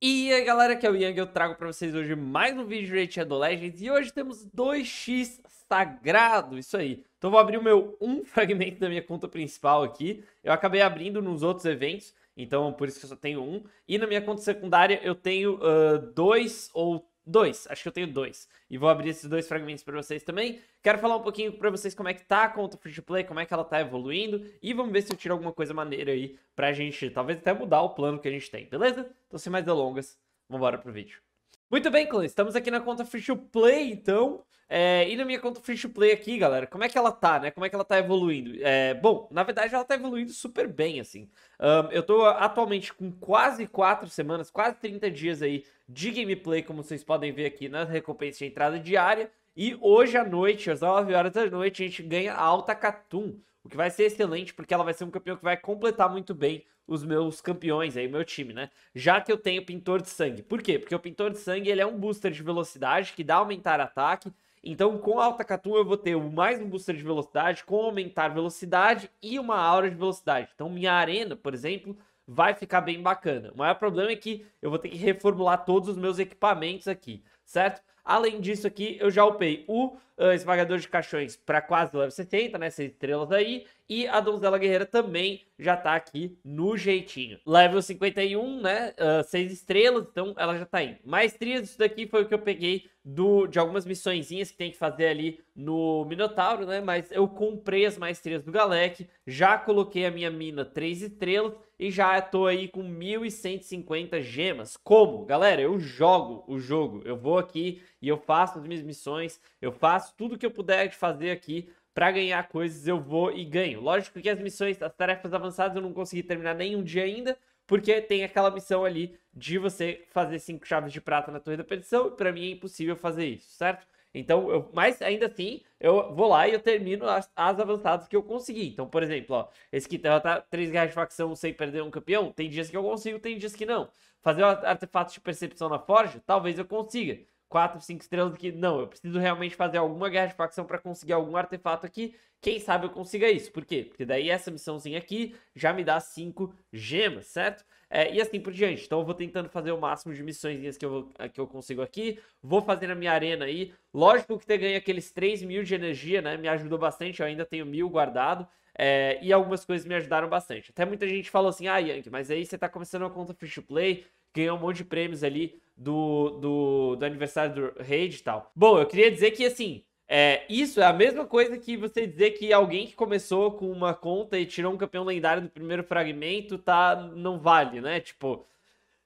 E aí galera, que é o Yang, eu trago pra vocês hoje mais um vídeo de Shadow Legends E hoje temos 2x sagrado, isso aí Então vou abrir o meu um fragmento da minha conta principal aqui Eu acabei abrindo nos outros eventos, então por isso que eu só tenho um E na minha conta secundária eu tenho uh, dois ou dois, acho que eu tenho dois. E vou abrir esses dois fragmentos para vocês também. Quero falar um pouquinho para vocês como é que tá a conta Free to Play, como é que ela tá evoluindo e vamos ver se eu tiro alguma coisa maneira aí pra gente talvez até mudar o plano que a gente tem, beleza? Então sem mais delongas, vamos embora pro vídeo. Muito bem, clã, estamos aqui na conta Free to Play, então. É, e na minha conta Free to Play aqui, galera, como é que ela tá, né? Como é que ela tá evoluindo? É, bom, na verdade ela tá evoluindo super bem, assim. Um, eu tô atualmente com quase 4 semanas, quase 30 dias aí de gameplay, como vocês podem ver aqui na recompensa de entrada diária. E hoje à noite, às 9 horas da noite, a gente ganha a Alta Catum, o que vai ser excelente, porque ela vai ser um campeão que vai completar muito bem os meus campeões aí, o meu time, né? Já que eu tenho Pintor de Sangue. Por quê? Porque o Pintor de Sangue ele é um booster de velocidade que dá aumentar ataque. Então, com a Alta Catum, eu vou ter mais um booster de velocidade, com aumentar velocidade e uma aura de velocidade. Então, minha arena, por exemplo, vai ficar bem bacana. O maior problema é que eu vou ter que reformular todos os meus equipamentos aqui certo? Além disso aqui, eu já upei o uh, Esmagador de Caixões para quase level 70, né? 6 estrelas aí. E a Donzela Guerreira também já tá aqui no jeitinho. Level 51, né? Uh, ah, 6 estrelas, então ela já tá aí. Maestria disso daqui foi o que eu peguei do, de algumas missõezinhas que tem que fazer ali no Minotauro, né? Mas eu comprei as maestrias do Galec, já coloquei a minha mina 3 estrelas e já tô aí com 1.150 gemas. Como? Galera, eu jogo o jogo. Eu vou aqui e eu faço as minhas missões, eu faço tudo que eu puder fazer aqui para ganhar coisas eu vou e ganho. Lógico que as missões, as tarefas avançadas eu não consegui terminar nenhum dia ainda, porque tem aquela missão ali de você fazer cinco chaves de prata na Torre da Perdição, e pra mim é impossível fazer isso, certo? Então, eu, mas ainda assim, eu vou lá e eu termino as, as avançadas que eu consegui. Então, por exemplo, ó, esse aqui derrotar tá, tá três guerras de facção sem perder um campeão, tem dias que eu consigo, tem dias que não. Fazer artefatos artefato de percepção na forja, talvez eu consiga. 4, 5 estrelas do que, não, eu preciso realmente fazer alguma guerra de facção para conseguir algum artefato aqui. Quem sabe eu consiga isso. Por quê? Porque daí essa missãozinha aqui já me dá 5 gemas, certo? É, e assim por diante. Então eu vou tentando fazer o máximo de missõezinhas que eu, vou, eh, que eu consigo aqui. Vou fazer na minha arena aí. Lógico que ter ganho aqueles 3 mil de energia, né? Me ajudou bastante. Eu ainda tenho mil guardado. É, e algumas coisas me ajudaram bastante. Até muita gente falou assim, ah, Yank, mas aí você tá começando a conta free to play, ganhou um monte de prêmios ali do, do, do aniversário do Raid e tal. Bom, eu queria dizer que assim. É, isso é a mesma coisa que você dizer que alguém que começou com uma conta e tirou um campeão lendário do primeiro fragmento tá não vale, né? Tipo,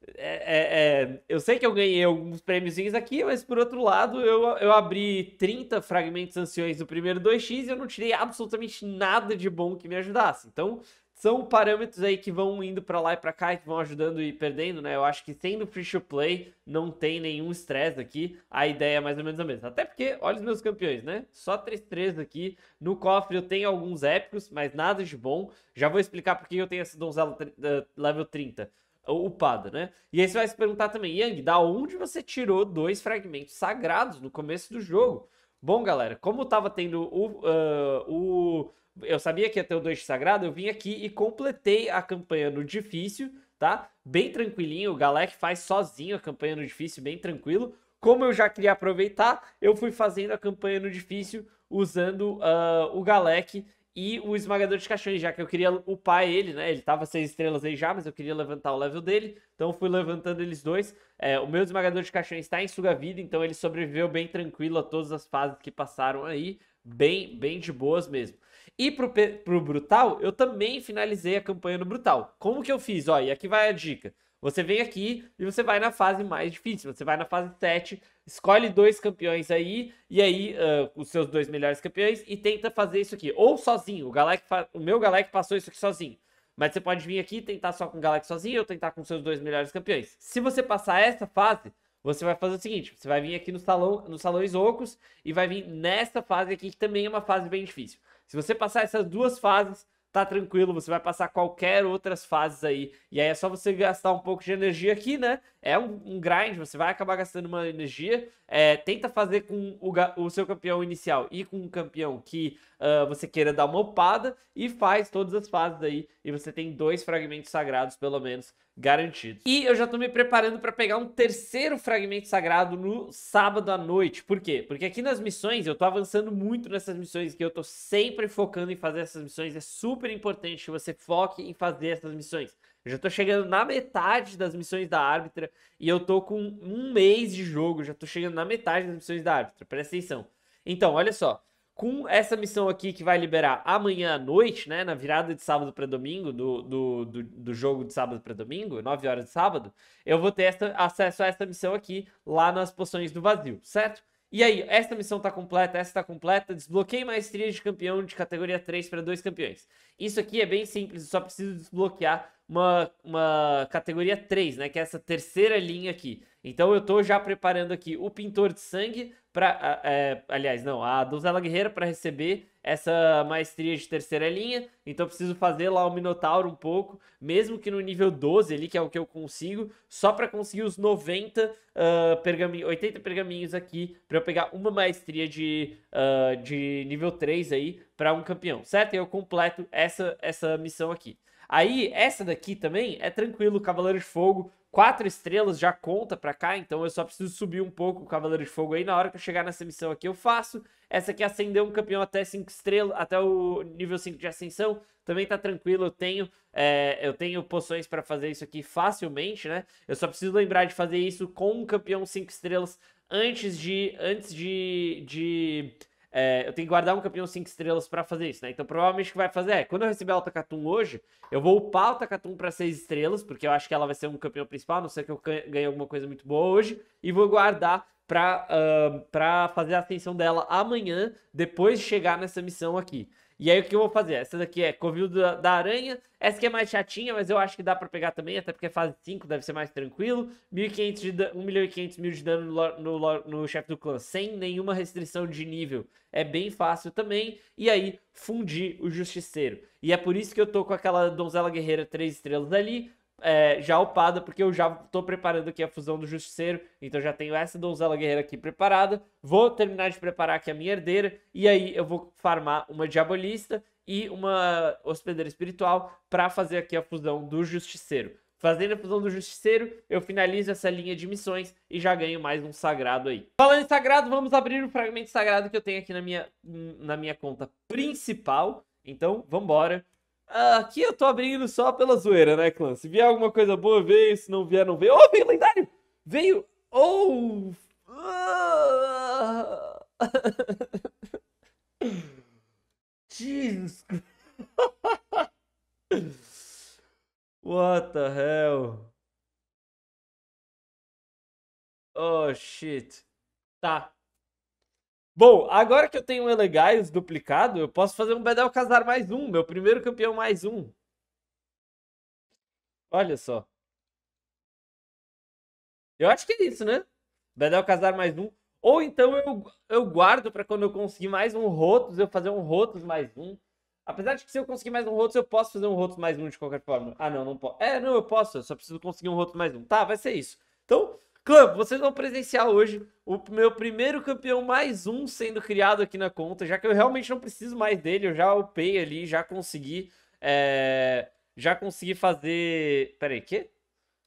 é, é, é eu sei que eu ganhei alguns prêmiozinhos aqui, mas por outro lado, eu, eu abri 30 fragmentos anciões do primeiro 2x e eu não tirei absolutamente nada de bom que me ajudasse. Então, são parâmetros aí que vão indo para lá e para cá, que vão ajudando e perdendo, né? Eu acho que sendo free to play, não tem nenhum estresse aqui. A ideia é mais ou menos a mesma. Até porque, olha os meus campeões, né? Só 3-3 aqui. No cofre eu tenho alguns épicos, mas nada de bom. Já vou explicar porque eu tenho essa donzela eh, level 30 upada, né? E aí você vai se perguntar também, Yang, da onde você tirou dois fragmentos sagrados no começo do jogo? Bom, galera, como tava tendo o, uh, o eu sabia que ia ter o Doente Sagrado, eu vim aqui e completei a campanha no difícil, tá? Bem tranquilinho, o Galec faz sozinho a campanha no difícil, bem tranquilo. Como eu já queria aproveitar, eu fui fazendo a campanha no difícil usando uh, o Galec e o Esmagador de Caixões, já que eu queria upar ele, né? Ele tava 6 estrelas aí já, mas eu queria levantar o level dele, então fui levantando eles dois. É, o meu Esmagador de Caixões está em suga vida, então ele sobreviveu bem tranquilo a todas as fases que passaram aí, bem, bem de boas mesmo. E pro, pro Brutal, eu também finalizei a campanha no Brutal. Como que eu fiz? Ó, e aqui vai a dica. Você vem aqui e você vai na fase mais difícil. Você vai na fase 7, escolhe dois campeões aí, e aí uh, os seus dois melhores campeões, e tenta fazer isso aqui. Ou sozinho. O, Galec, o meu Galec passou isso aqui sozinho. Mas você pode vir aqui e tentar só com o Galec sozinho, ou tentar com seus dois melhores campeões. Se você passar essa fase, você vai fazer o seguinte: você vai vir aqui no salão, nos salões ocos, e vai vir nessa fase aqui, que também é uma fase bem difícil. Se você passar essas duas fases, tá tranquilo, você vai passar qualquer outras fases aí. E aí é só você gastar um pouco de energia aqui, né? É um, um grind, você vai acabar gastando uma energia. É, tenta fazer com o, o seu campeão inicial e com um campeão que uh, você queira dar uma upada e faz todas as fases aí. E você tem dois fragmentos sagrados, pelo menos, garantidos. E eu já tô me preparando para pegar um terceiro fragmento sagrado no sábado à noite. Por quê? Porque aqui nas missões, eu tô avançando muito nessas missões, que eu tô sempre focando em fazer essas missões. É super importante que você foque em fazer essas missões. Eu já tô chegando na metade das missões da árbitra e eu tô com um mês de jogo, já tô chegando na metade das missões da árbitra. Presta atenção. Então, olha só com essa missão aqui que vai liberar amanhã à noite, né, na virada de sábado para domingo, do, do, do, do, jogo de sábado para domingo, 9 horas de sábado, eu vou ter essa, acesso a essa missão aqui lá nas poções do vazio, certo? E aí, esta missão está completa, essa está completa, Desbloqueei maestria de campeão de categoria 3 para dois campeões. Isso aqui é bem simples, só preciso desbloquear uma, uma categoria 3, né? Que é essa terceira linha aqui. Então eu estou já preparando aqui o pintor de sangue para, é, aliás, não, a donzela guerreira para receber essa maestria de terceira linha, então preciso fazer lá o Minotauro um pouco, mesmo que no nível 12 ali, que é o que eu consigo, só para conseguir os 90 uh, ah, pergaminhos, 80 pergaminhos aqui, para eu pegar uma maestria de, uh, de nível 3 aí para um campeão, certo? E eu completo essa, essa missão aqui. Aí, essa daqui também é tranquilo, Cavaleiro de Fogo, quatro estrelas já conta pra cá, então eu só preciso subir um pouco o Cavaleiro de Fogo aí. Na hora que eu chegar nessa missão aqui, eu faço. Essa aqui é acendeu um campeão até 5 estrelas, até o nível 5 de ascensão. Também tá tranquilo, eu tenho, é, eu tenho poções para fazer isso aqui facilmente, né? Eu só preciso lembrar de fazer isso com um campeão 5 estrelas antes de, antes de, de é, eu tenho que guardar um campeão 5 estrelas para fazer isso, né? Então, provavelmente o que vai fazer é, quando eu receber o Takatum hoje, eu vou upar o Takatum para 6 estrelas, porque eu acho que ela vai ser um campeão principal, a não ser que eu ganhe alguma coisa muito boa hoje, e vou guardar para uh, pra fazer a atenção dela amanhã, depois de chegar nessa missão aqui. E aí o que eu vou fazer? Essa daqui é Covil da, da Aranha. Essa aqui é mais chatinha, mas eu acho que dá pra pegar também, até porque é fase 5, deve ser mais tranquilo. 1.500 de dano, mil de dano no, no, no chefe do clã, sem nenhuma restrição de nível. É bem fácil também. E aí, fundir o Justiceiro. E é por isso que eu tô com aquela Donzela Guerreira 3 estrelas ali, é, já upada, porque eu já tô preparando aqui a fusão do Justiceiro, então já tenho essa donzela guerreira aqui preparada. Vou terminar de preparar aqui a minha herdeira, e aí eu vou farmar uma Diabolista e uma Hospedeira Espiritual para fazer aqui a fusão do Justiceiro. Fazendo a fusão do Justiceiro, eu finalizo essa linha de missões e já ganho mais um sagrado aí. Falando em sagrado, vamos abrir o um fragmento sagrado que eu tenho aqui na minha, na minha conta principal. Então, vambora. Aqui eu tô abrindo só pela zoeira, né, clã? Se vier alguma coisa boa, veio. Se não vier, não veio. Oh, veio lendário! Veio! Oh! Jesus Bom, agora que eu tenho o Elegais duplicado, eu posso fazer um Bedel Casar mais um, meu primeiro campeão mais um. Olha só. Eu acho que é isso, né? Bedel Casar mais um. Ou então eu, eu guardo para quando eu conseguir mais um Rotos, eu fazer um Rotos mais um. Apesar de que se eu conseguir mais um Rotos, eu posso fazer um Rotos mais um de qualquer forma. Ah, não, não posso. É, não, eu posso. Eu só preciso conseguir um Rotos mais um. Tá, vai ser isso. Então, Clã, vocês vão presenciar hoje o meu primeiro campeão mais um sendo criado aqui na conta, já que eu realmente não preciso mais dele, eu já upei ali, já consegui. É... Já consegui fazer. Peraí, quê?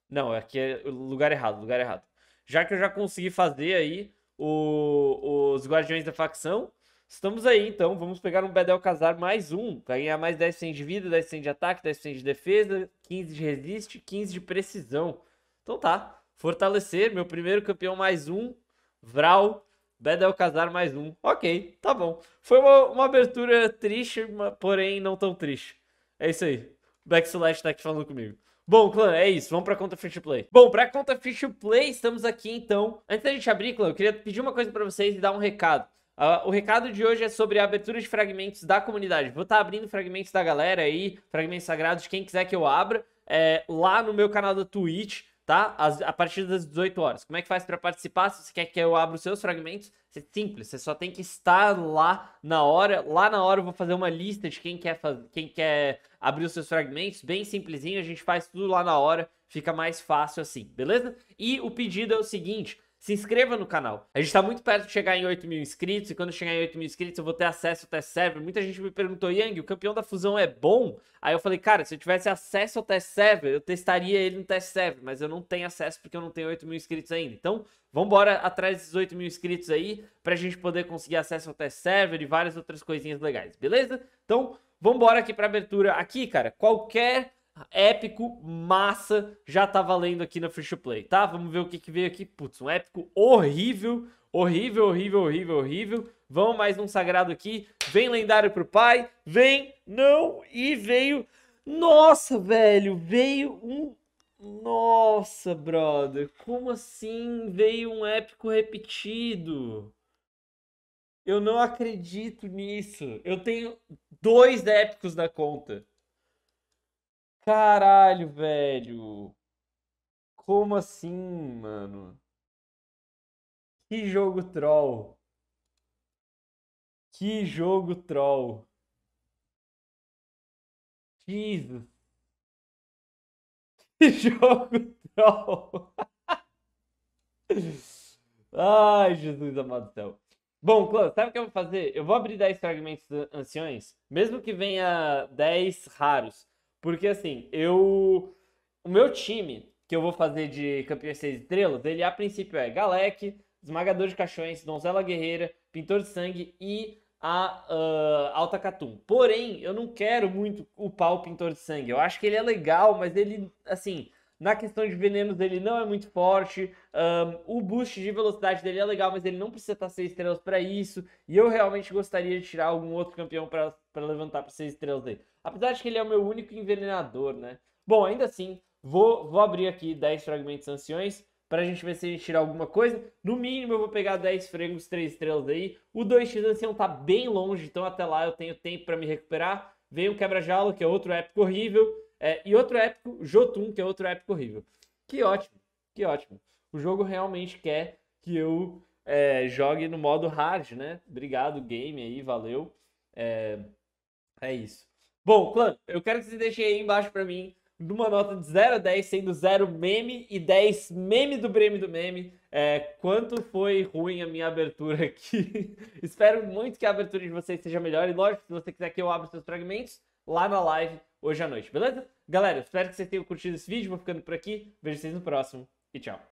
Não, aqui é lugar errado, lugar errado. Já que eu já consegui fazer aí o... os Guardiões da Facção, estamos aí então. Vamos pegar um Bedel Casar mais um, ganhar mais 10% de vida, 10% de ataque, 10% de defesa, 15 de resiste, 15 de precisão. Então tá. Fortalecer, meu primeiro campeão mais um. Vral, Bedel Casar mais um. Ok, tá bom. Foi uma, uma abertura triste, porém não tão triste. É isso aí. Backslash tá aqui falando comigo. Bom, clã, é isso. Vamos pra conta Fish Play. Bom, pra conta Fish Play, estamos aqui então. Antes da gente abrir, clã, eu queria pedir uma coisa pra vocês e dar um recado. Uh, o recado de hoje é sobre a abertura de fragmentos da comunidade. Vou estar tá abrindo fragmentos da galera aí, fragmentos sagrados, quem quiser que eu abra, é, lá no meu canal da Twitch tá? As, a partir das 18 horas. Como é que faz para participar? Se você quer que eu abra os seus fragmentos, é simples, você só tem que estar lá na hora. Lá na hora eu vou fazer uma lista de quem quer, quem quer abrir os seus fragmentos, bem simplesinho, a gente faz tudo lá na hora, fica mais fácil assim, beleza? E o pedido é o seguinte: se inscreva no canal. A gente está muito perto de chegar em 8 mil inscritos, e quando chegar em 8 mil inscritos eu vou ter acesso ao test server. Muita gente me perguntou, Yang, o campeão da fusão é bom? Aí eu falei, cara, se eu tivesse acesso ao test server, eu testaria ele no test server, mas eu não tenho acesso porque eu não tenho 8 mil inscritos ainda. Então, vambora atrás desses 8 mil inscritos aí, para a gente poder conseguir acesso ao test server e várias outras coisinhas legais, beleza? Então, vambora aqui pra abertura. Aqui, cara, qualquer épico, massa, já tá valendo aqui na Free to Play, tá? Vamos ver o que, que veio aqui. Putz, um épico horrível, horrível, horrível, horrível, horrível. Vamos mais um sagrado aqui. Vem lendário pro pai. Vem, não, e veio... Nossa, velho, veio um... Nossa, brother, como assim veio um épico repetido? Eu não acredito nisso. Eu tenho dois épicos na conta. Caralho, velho. Como assim, mano? Que jogo troll. Que jogo troll. Jesus. Que jogo troll. Ai, Jesus amado do céu. Bom, Clã, sabe o que eu vou fazer? Eu vou abrir 10 fragmentos anciões, mesmo que venha 10 raros. Porque assim, eu. O meu time, que eu vou fazer de campeões seis estrelas, ele a princípio é Galec, Esmagador de Caixões, Donzela Guerreira, Pintor de Sangue e a uh, Alta Catum. Porém, eu não quero muito upar o Pintor de Sangue. Eu acho que ele é legal, mas ele, assim, na questão de venenos, ele não é muito forte. Um, o boost de velocidade dele é legal, mas ele não precisa estar 6 estrelas para isso. E eu realmente gostaria de tirar algum outro campeão para levantar para 6 estrelas dele. Apesar de que ele é o meu único envenenador, né? Bom, ainda assim, vou, vou abrir aqui 10 fragmentos anciões para a gente ver se a gente tirar alguma coisa. No mínimo, eu vou pegar 10 frangos 3 estrelas aí. O 2x ancião tá bem longe, então até lá eu tenho tempo para me recuperar. Vem o quebra-jalo, que é outro épico horrível. É, e outro épico, Jotun, que é outro épico horrível. Que ótimo, que ótimo. O jogo realmente quer que eu é, jogue no modo hard, né? Obrigado, game aí, valeu. É, é isso. Bom, clã, eu quero que você deixe aí embaixo para mim numa nota de 0 a 10, sendo 0 meme e 10 meme do Brêmio do Meme. É, quanto foi ruim a minha abertura aqui. Espero muito que a abertura de vocês seja melhor. E lógico, se você quiser que eu abra seus fragmentos, lá na live hoje à noite, beleza? Galera, espero que vocês tenham curtido esse vídeo, vou ficando por aqui, vejo vocês no próximo e tchau!